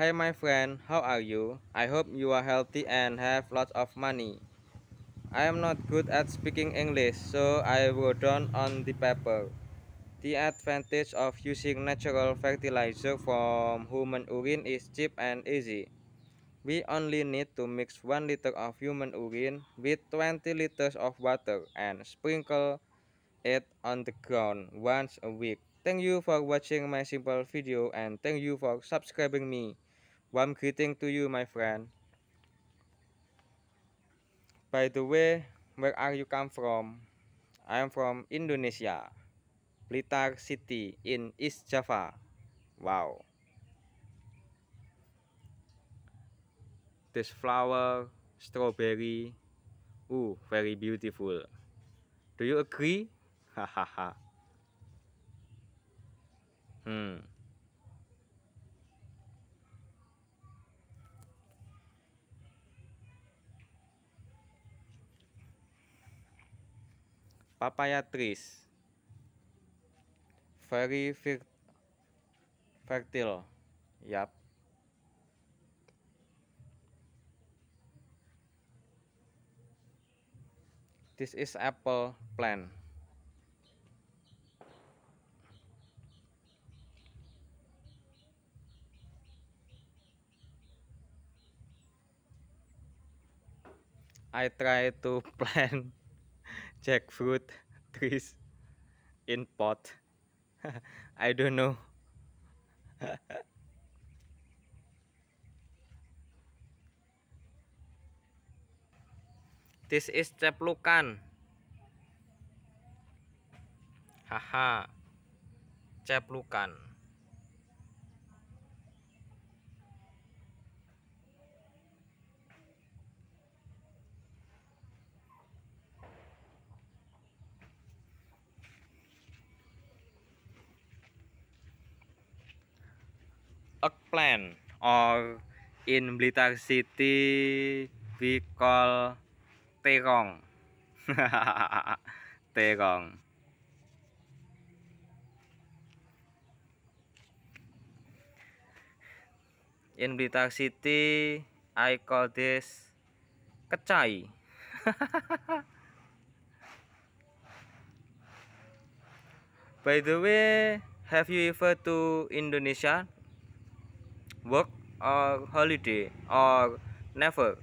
Hey my friend, how are you? I hope you are healthy and have lots of money. I am not good at speaking English, so I wrote down on the paper. The advantage of using natural fertilizer from human urine is cheap and easy. We only need to mix 1 liter of human urine with 20 liters of water and sprinkle it on the ground once a week. Thank you for watching my simple video and thank you for subscribing me. Warm greeting to you, my friend. By the way, where are you come from? I am from Indonesia, Blitar City in East Java. Wow. This flower, strawberry, ooh, very beautiful. Do you agree? Hahaha. hmm. papaya trees very fertile yap this is apple plant I try to plant jackfruit trees in pot I don't know This is ceplukan. Haha. Ceplukan. a plan or in Blitar City we call terong. terong. In Blitar City I call this kecai. By the way, have you ever to Indonesia? work or uh, holiday or never